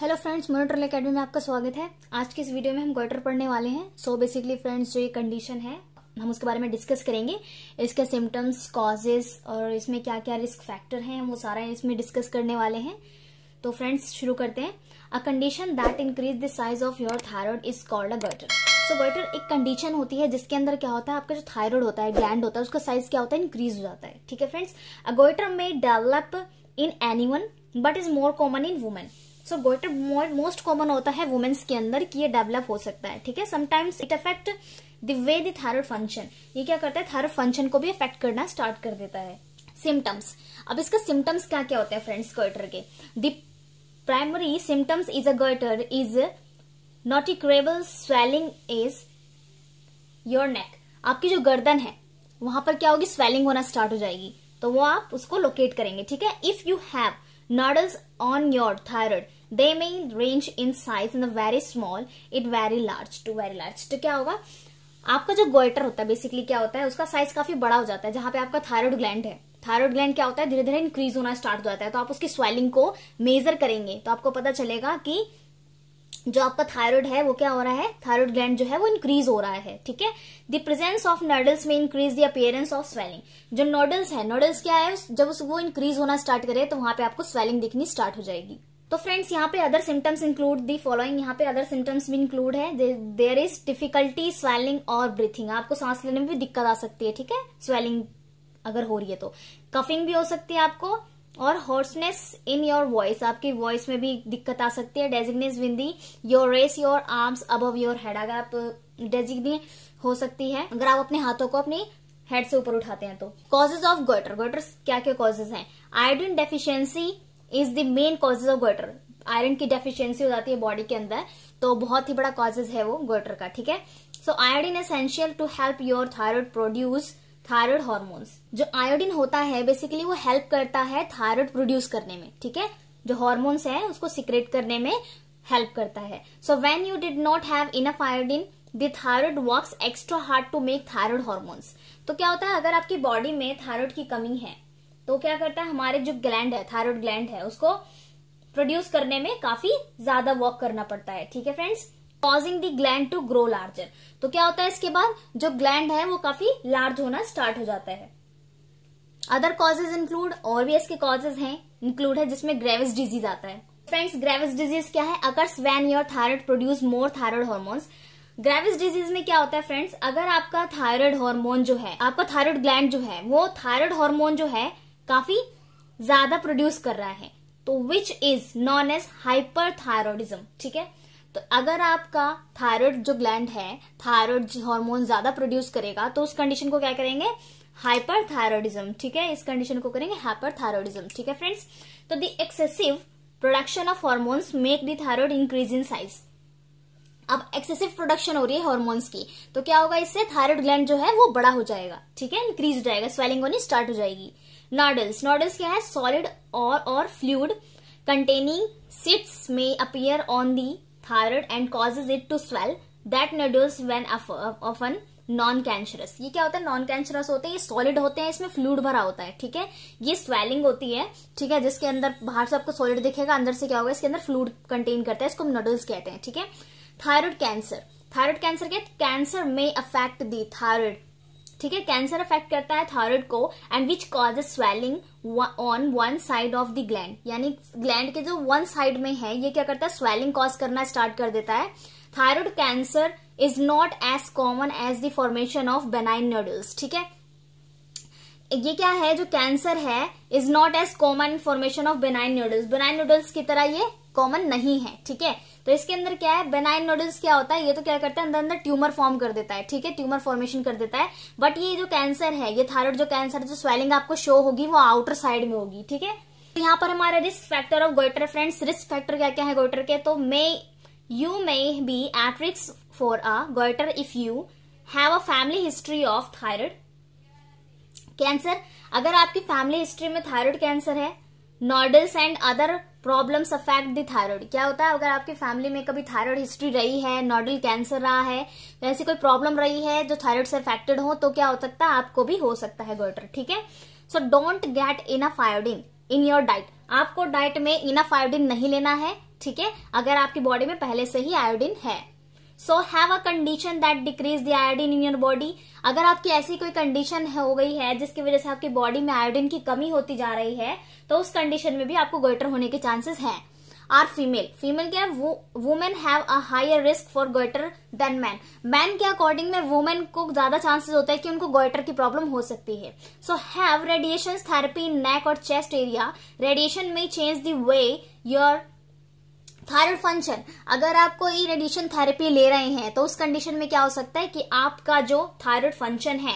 Hello friends monitor academy में आपका स्वागत है आज के इस वीडियो में हम गोइटर पढ़ने वाले हैं सो so बेसिकली फ्रेंड्स जो ये कंडीशन है हम उसके बारे में डिस्कस करेंगे इसके सिम्टम्स कॉजेज और इसमें क्या क्या रिस्क फैक्टर हैं वो सारा इसमें डिस्कस करने वाले हैं तो फ्रेंड्स शुरू करते हैं a condition that increase the size of your thyroid is called a goitre so goitre एक कंडीशन होती है जिसके अंदर क्या होता है आपका जो थायरॉयड होता है ग्लैंड होता है उसका साइज क्या होता है इंक्रीज हो जाता है ठीक है friends a goitre may develop in any one but is more common in women so goitre most common होता है वुमेन्स के अंदर कि ये डेवलप हो सकता है ठीक है sometimes it affect the way the function ये क्या करता है थायरॉयड फंक्शन को भी अफेक्ट करना स्टार्ट कर देता है सिम्टम्स अब इसका सिम्टम्स क्या क्या होते हैं फ्रेंड्स गोइटर के the primary symptoms is a goitre is noticeable swelling is your neck आपकी जो गर्दन है वहां पर क्या होगी स्वेलिंग होना स्टार्ट हो जाएगी तो वो आप उसको लोकेट करेंगे ठीक है if you have Nodules on your thyroid they may range in size in the very small it very large to very large तो क्या होगा आपका जो गोइटर होता है बेसिकली क्या होता है उसका साइज काफी बड़ा हो जाता है जहां पे आपका थायराइड ग्लैंड है थायराइड ग्लैंड क्या होता है धीरे धीरे इंक्रीज होना स्टार्ट हो जाता है तो आप उसकी स्वेलिंग को मेजर करेंगे तो आपको पता चलेगा कि जो आपका थायराइड है वो क्या हो रहा है थायराइड ग्लैंड जो है वो इंक्रीज हो रहा है ठीक है the presence of nodules may increase the appearance of swelling जो नोडल्स है नोडल्स क्या है जब वो इंक्रीज होना स्टार्ट करे तो वहां पे आपको स्वेलिंग दिखनी स्टार्ट हो जाएगी तो फ्रेंड्स यहाँ पे other symptoms include the following यहाँ पे अदर सिम्टम्स भी इंक्लूड है देर इज डिफिकल्टी स्वेलिंग और ब्रीथिंग आपको सांस लेने में भी दिक्कत आ सकती है ठीक है स्वेलिंग अगर हो रही है तो कफिंग भी हो सकती है आपको और हॉर्सनेस इन योर वॉइस आपकी वॉइस में भी दिक्कत आ सकती है dizziness when the your raise your arms above your head अगर आप डेजिग्नी uh, हो सकती है अगर आप अपने हाथों को अपनी हेड से ऊपर उठाते हैं तो कॉजेज ऑफ गोइटर गोइटर क्या क्या कॉजेज हैं iodine deficiency is the main causes of goitre iron की डेफिशिएंसी हो जाती है बॉडी के अंदर तो बहुत ही बड़ा कॉजेज है वो गोइटर का ठीक है so iodine essential to help your thyroid produce thyroid hormones जो आयोडीन होता है बेसिकली वो हेल्प करता है थायरॉयड प्रोड्यूस करने में ठीक है जो हॉर्मोन्स है उसको सिक्रेट करने में हेल्प करता है so when you did not have enough iodine the work works extra hard to make thyroid hormones तो क्या होता है अगर आपकी बॉडी में थायरॉयड की कमी है तो क्या करता है हमारे जो ग्लैंड है थायरॉयड ग्लैंड है उसको प्रोड्यूस करने में काफी ज्यादा वर्क करना पड़ता है ठीक है friends causing the gland to grow larger तो क्या होता है इसके बाद जो ग्लैंड है वो काफी लार्ज होना स्टार्ट हो जाता है अदर कॉजेज इंक्लूड और भी इसके कॉजेज हैं इंक्लूड है जिसमें ग्रेविस डिजीज आता है फ्रेंड्स ग्रेविस डिजीज क्या है अगर when your thyroid produce more thyroid hormones Graves disease में क्या होता है फ्रेंड्स अगर आपका थायराइड हार्मोन जो है आपका थायराइड ग्लैंड जो है वो थायराइड हार्मोन जो है काफी ज्यादा प्रोड्यूस कर रहा है तो which is known as hyperthyroidism ठीक है तो अगर आपका थायराइड जो ग्लैंड है थायराइड हार्मोन ज्यादा प्रोड्यूस करेगा तो उस कंडीशन को क्या करेंगे हाइपर थायरॉयडिज्म ठीक है इस कंडीशन को करेंगे हाइपर थायरॉयडिज्म ठीक है फ्रेंड्स तो the excessive production of hormones make the thyroid increase in size अब एक्सेसिव प्रोडक्शन हो रही है हॉर्मोन्स की तो क्या होगा इससे थायराइड ग्लैंड जो है वो बड़ा हो जाएगा ठीक है इंक्रीज हो जाएगा स्वेलिंग होनी स्टार्ट हो जाएगी नॉडल्स नॉडल्स क्या है सॉलिड और और fluid containing cysts may appear on the thyroid and causes it to swell that nodules when often non cancerous ये क्या होता है नॉन कैंसरस होते हैं ये सॉलिड होते हैं इसमें फ्लूड भरा होता है ठीक है ये स्वेलिंग होती है ठीक है जिसके अंदर बाहर से आपको सॉलिड दिखेगा अंदर से क्या होगा इसके अंदर फ्लूड कंटेन करता है इसको हम नडल्स कहते हैं ठीक है थायरॉयड कैंसर थायरॉयड कैंसर के कैंसर में अफेक्ट दी थायरॉयड ठीक है कैंसर अफेक्ट करता है थायराइड को and which cause swelling on one side of the gland यानी ग्लैंड के जो वन साइड में है ये क्या करता है स्वेलिंग कॉज करना स्टार्ट कर देता है thyroid cancer is not as common as the formation of benign nodules ठीक है ये क्या है जो कैंसर है is not as common formation of benign nodules benign nodules की तरह ये कॉमन नहीं है ठीक है तो इसके अंदर क्या है बेनाइन नोडल्स क्या होता है ये तो क्या करता है अंदर अंदर ट्यूमर फॉर्म कर देता है ठीक है ट्यूमर फॉर्मेशन कर देता है बट ये जो कैंसर है ये थायराइड जो कैंसर जो स्वेलिंग आपको शो होगी वो आउटर साइड में होगी ठीक है तो यहाँ पर हमारा risk factor of goitre friends risk factor क्या क्या है गोइटर के तो may you may be at risk for a goitre if you have a family history of thyroid cancer अगर आपकी फैमिली हिस्ट्री में थायराइड कैंसर है nodules and other problems affect the thyroid क्या होता है अगर आपकी फैमिली में कभी थायरॉयड हिस्ट्री रही है नॉडल कैंसर रहा है ऐसी कोई प्रॉब्लम रही है जो थायरॉयड से अफेक्टेड हो तो क्या हो सकता है आपको भी हो सकता है गोटर ठीक है so don't get enough iodine in your diet आपको डाइट में इनफ आयोडीन नहीं लेना है ठीक है अगर आपकी बॉडी में पहले से ही आयोडीन है so have a condition that decrease the iodine in your body अगर आपकी ऐसी कोई कंडीशन हो गई है जिसकी वजह से आपकी बॉडी में आयोडीन की कमी होती जा रही है तो उस कंडीशन में भी आपको गोइटर होने के चांसेस हैं आर फीमेल फीमेल क्या है women have a higher risk for goitre than man man के अकॉर्डिंग में वुमेन को ज्यादा चांसेस होता है कि उनको गोइटर की प्रॉब्लम हो सकती है so have radiation therapy neck और chest area radiation may change the way your thyroid function अगर आप कोई रेडिएशन थेरेपी ले रहे हैं तो उस कंडीशन में क्या हो सकता है कि आपका जो थायराइड फंक्शन है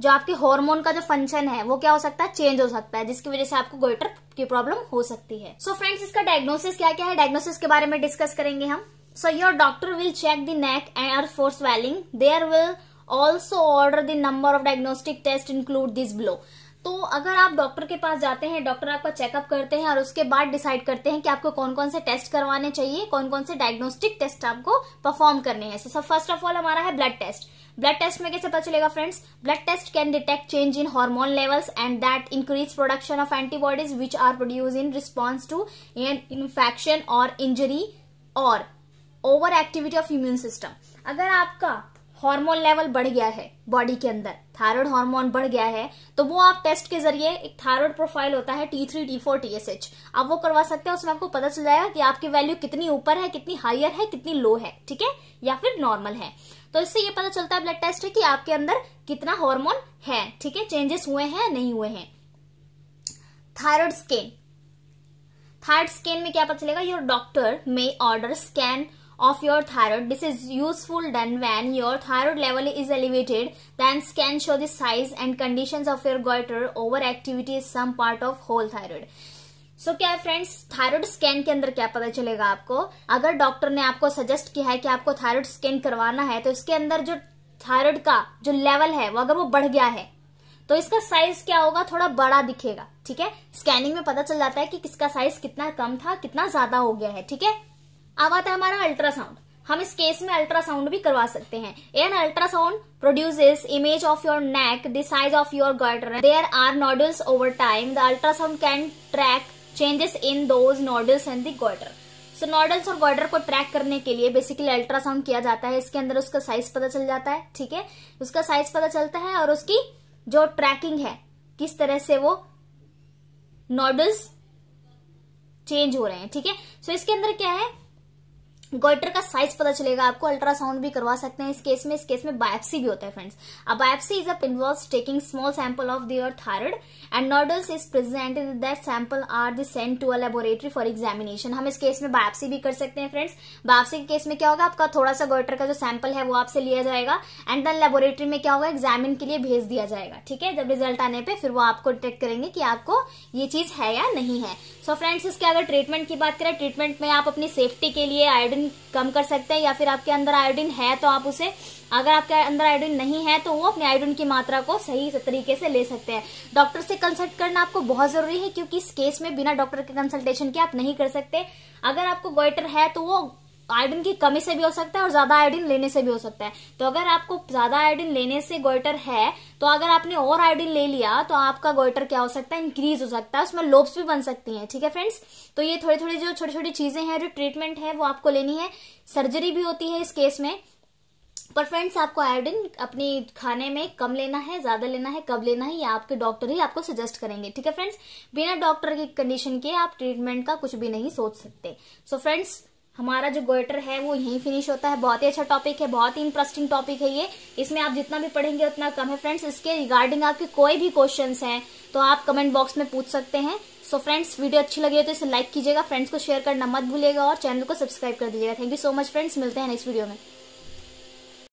जो आपके हार्मोन का जो फंक्शन है वो क्या हो सकता है चेंज हो सकता है जिसकी वजह से आपको गोइटर की प्रॉब्लम हो सकती है सो so फ्रेंड्स इसका डायग्नोसिस क्या क्या है डायग्नोसिस के बारे में डिस्कस करेंगे हम so your doctor will check the neck and earth force swelling there will also order the number of diagnostic test include this below तो अगर आप डॉक्टर के पास जाते हैं डॉक्टर आपका चेकअप करते हैं और उसके बाद डिसाइड करते हैं कि आपको कौन कौन से टेस्ट करवाने चाहिए कौन कौन से डायग्नोस्टिक टेस्ट आपको परफॉर्म करने हैं सब फर्स्ट ऑफ ऑल हमारा है ब्लड टेस्ट ब्लड टेस्ट में कैसे पता चलेगा friends blood test can detect change in hormone levels and that increase production of antibodies which are produce in response to an infection और इंजरी और over activity of immune system अगर आपका hormone level बढ़ गया है body के अंदर thyroid hormone बढ़ गया है तो वो आप टेस्ट के जरिए एक थायराइड प्रोफाइल होता है T three T four T S H आप वो करवा सकते हैं उसमें आपको पता चल जाएगा कि आपकी वैल्यू कितनी ऊपर है कितनी हायर है कितनी लो है ठीक है या फिर नॉर्मल है तो इससे ये पता चलता है ब्लड टेस्ट है कि आपके अंदर कितना हार्मोन है ठीक है चेंजेस हुए हैं नहीं हुए हैं थायराइड स्कैन थायराइड स्कैन में क्या पता चलेगा your doctor may order scan of your thyroid. This is useful then when your thyroid level is elevated. Then scan show the size and conditions of your goiter. Overactivity is some part of whole thyroid. So so, क्या है friends thyroid scan के अंदर क्या पता चलेगा आपको अगर doctor ने आपको सजेस्ट किया है कि आपको थायराइड स्कैन करवाना है तो इसके अंदर जो थायराइड का जो लेवल है वो अगर वो बढ़ गया है तो इसका साइज क्या होगा थोड़ा बड़ा दिखेगा ठीक है स्कैनिंग में पता चल जाता है कि किसका साइज कितना कम था कितना ज्यादा हो गया है ठीक है अब आता है हमारा अल्ट्रासाउंड हम इस केस में अल्ट्रासाउंड भी करवा सकते हैं an ultrasound produces image of your neck the size of your goitre there are nodules over time the ultrasound can track changes in those nodules and the goitre so nodules और goitre को track करने के लिए basically ultrasound किया जाता है इसके अंदर उसका साइज पता चल जाता है ठीक है उसका साइज पता चलता है और उसकी जो ट्रैकिंग है किस तरह से वो नोडल्स चेंज हो रहे हैं ठीक है सो so, इसके अंदर क्या है गोइटर का साइज पता चलेगा आपको अल्ट्रासाउंड भी करवा सकते हैं इस केस में इस केस में बायोप्सी भी होता है फ्रेंड्स अब biopsy is a involves taking small sample of their thyroid and nodules is presented that sample are the send to a laboratory for examination हम इस केस में बायोप्सी भी कर सकते हैं फ्रेंड्स बायोप्सी के केस में क्या होगा आपका थोड़ा सा गोइटर का जो सैंपल है वो आपसे लिया जाएगा एंड देन लेबोरेटरी में क्या होगा एग्जामिन के लिए भेज दिया जाएगा ठीक है जब रिजल्ट आने पर फिर वो आपको डिटेक्ट करेंगे कि आपको ये चीज है या नहीं है सो so फ्रेंड्स इसके अगर ट्रीटमेंट की बात करें ट्रीटमेंट में आप अपनी सेफ्टी के लिए आयोडीन आयोडीन कम कर सकते हैं या फिर आपके अंदर आयोडीन है तो आप उसे अगर आपके अंदर आयोडीन नहीं है तो वो अपने आयोडीन की मात्रा को सही तरीके से ले सकते हैं डॉक्टर से कंसल्ट करना आपको बहुत जरूरी है क्योंकि इस केस में बिना डॉक्टर के कंसल्टेशन के आप नहीं कर सकते अगर आपको गोइटर है तो वो आयोडिन की कमी से भी हो सकता है और ज्यादा आयोडिन लेने से भी हो सकता है तो अगर आपको ज्यादा आयोडिन लेने से गोइटर है तो अगर आपने और आयोडिन ले लिया तो आपका गोइटर क्या हो सकता है इंक्रीज हो सकता है उसमें लोब्स भी बन सकती हैं ठीक है फ्रेंड्स तो ये थोड़ी थोड़ी जो छोटी छोटी चीजें हैं जो ट्रीटमेंट है वो आपको लेनी है सर्जरी भी होती है इस केस में पर फ्रेंड्स आपको आयोडिन अपनी खाने में कम लेना है ज्यादा लेना है कब लेना है ये आपके डॉक्टर ही आपको सजेस्ट करेंगे ठीक है फ्रेंड्स बिना डॉक्टर की कंडीशन के आप ट्रीटमेंट का कुछ भी नहीं सोच सकते सो so, फ्रेंड्स हमारा जो गोइटर है वो यहीं फिनिश होता है बहुत ही अच्छा टॉपिक है बहुत ही इंटरेस्टिंग टॉपिक है ये इसमें आप जितना भी पढ़ेंगे उतना कम है फ्रेंड्स इसके रिगार्डिंग आपके कोई भी क्वेश्चन हैं तो आप कमेंट बॉक्स में पूछ सकते हैं सो फ्रेंड्स वीडियो अच्छी लगी हो तो इसे लाइक कीजिएगा फ्रेंड्स को शेयर करना मत भूलिएगा और चैनल को सब्सक्राइब कर दीजिएगा thank you so much friends मिलते हैं नेक्स्ट वीडियो में